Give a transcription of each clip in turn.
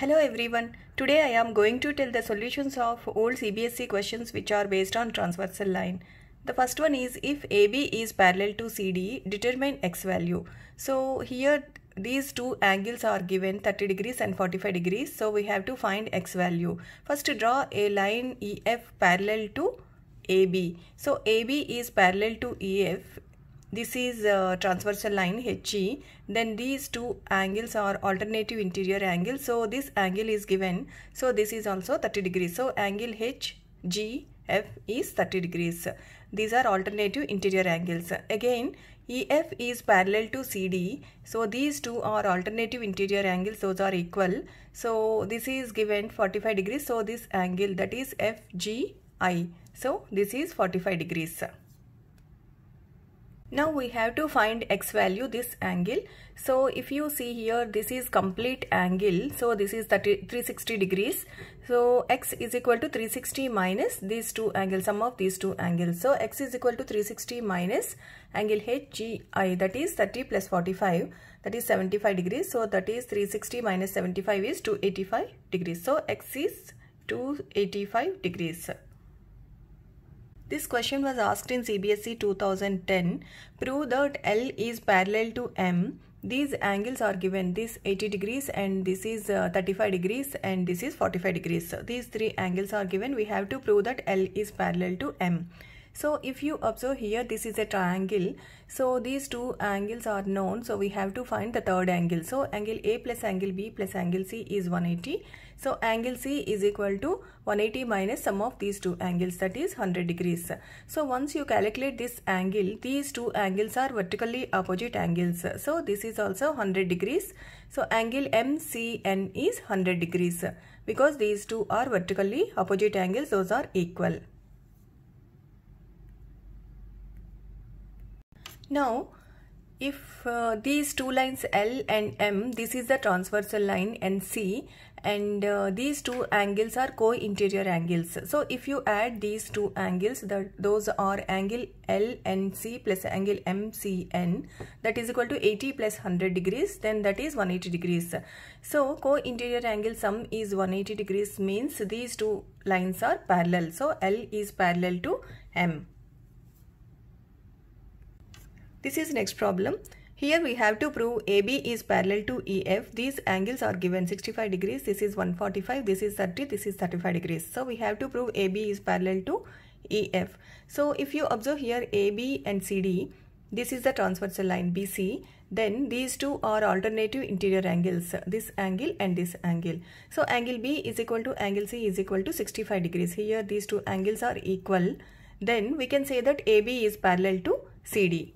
Hello everyone, today I am going to tell the solutions of old CBSE questions which are based on transversal line. The first one is if AB is parallel to CD, determine X value. So here these two angles are given 30 degrees and 45 degrees. So we have to find X value. First draw a line EF parallel to AB. So AB is parallel to EF this is a uh, transversal line HE. Then these two angles are alternative interior angles. So this angle is given. So this is also 30 degrees. So angle HGF is 30 degrees. These are alternative interior angles. Again, EF is parallel to CD. So these two are alternative interior angles. Those are equal. So this is given 45 degrees. So this angle that is FGI. So this is 45 degrees. Now we have to find x value this angle. So if you see here this is complete angle. So this is 30, 360 degrees. So x is equal to 360 minus these two angles sum of these two angles. So x is equal to 360 minus angle HGI that is 30 plus 45 that is 75 degrees. So that is 360 minus 75 is 285 degrees. So x is 285 degrees. This question was asked in CBSE 2010. Prove that L is parallel to M. These angles are given. This 80 degrees and this is uh, 35 degrees and this is 45 degrees. So these three angles are given. We have to prove that L is parallel to M so if you observe here this is a triangle so these two angles are known so we have to find the third angle so angle a plus angle b plus angle c is 180 so angle c is equal to 180 minus sum of these two angles that is 100 degrees so once you calculate this angle these two angles are vertically opposite angles so this is also 100 degrees so angle mcn is 100 degrees because these two are vertically opposite angles those are equal Now, if uh, these two lines L and M, this is the transversal line and C and uh, these two angles are co-interior angles. So if you add these two angles, that those are angle LNC plus angle MCN that is equal to 80 plus 100 degrees then that is 180 degrees. So co-interior angle sum is 180 degrees means these two lines are parallel. So L is parallel to M. This is next problem. Here we have to prove AB is parallel to EF. These angles are given 65 degrees. This is 145. This is 30. This is 35 degrees. So we have to prove AB is parallel to EF. So if you observe here AB and CD, this is the transversal line BC. Then these two are alternative interior angles, this angle and this angle. So angle B is equal to angle C is equal to 65 degrees. Here these two angles are equal. Then we can say that AB is parallel to CD.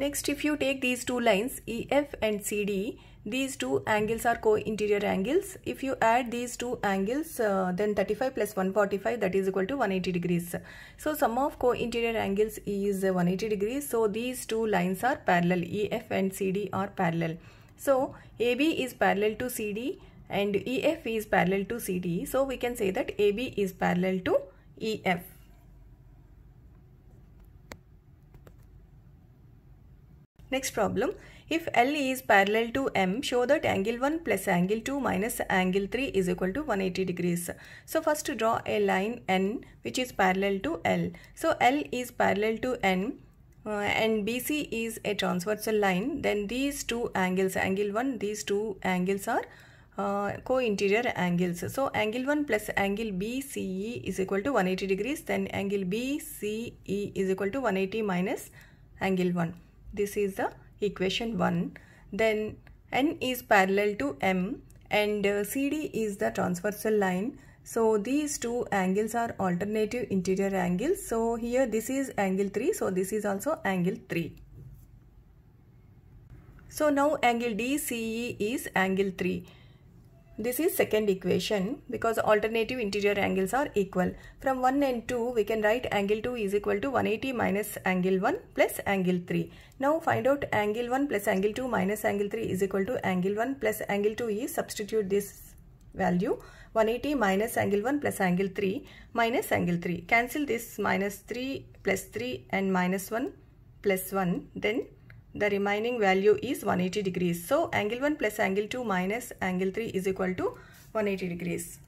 Next, if you take these two lines EF and CD, these two angles are co-interior angles. If you add these two angles, uh, then 35 plus 145 that is equal to 180 degrees. So sum of co-interior angles is 180 degrees. So these two lines are parallel. EF and CD are parallel. So AB is parallel to CD and EF is parallel to CD. So we can say that AB is parallel to EF. Next problem. If L is parallel to M, show that angle 1 plus angle 2 minus angle 3 is equal to 180 degrees. So first draw a line N which is parallel to L. So L is parallel to N uh, and BC is a transversal line. Then these two angles, angle 1, these two angles are uh, co-interior angles. So angle 1 plus angle BCE is equal to 180 degrees. Then angle BCE is equal to 180 minus angle 1. This is the equation 1. Then N is parallel to M and uh, CD is the transversal line. So these two angles are alternative interior angles. So here this is angle 3. So this is also angle 3. So now angle DCE is angle 3. This is second equation because alternative interior angles are equal. From 1 and 2, we can write angle 2 is equal to 180 minus angle 1 plus angle 3. Now find out angle 1 plus angle 2 minus angle 3 is equal to angle 1 plus angle 2 is substitute this value 180 minus angle 1 plus angle 3 minus angle 3. Cancel this minus 3 plus 3 and minus 1 plus 1 then the remaining value is 180 degrees. So angle 1 plus angle 2 minus angle 3 is equal to 180 degrees.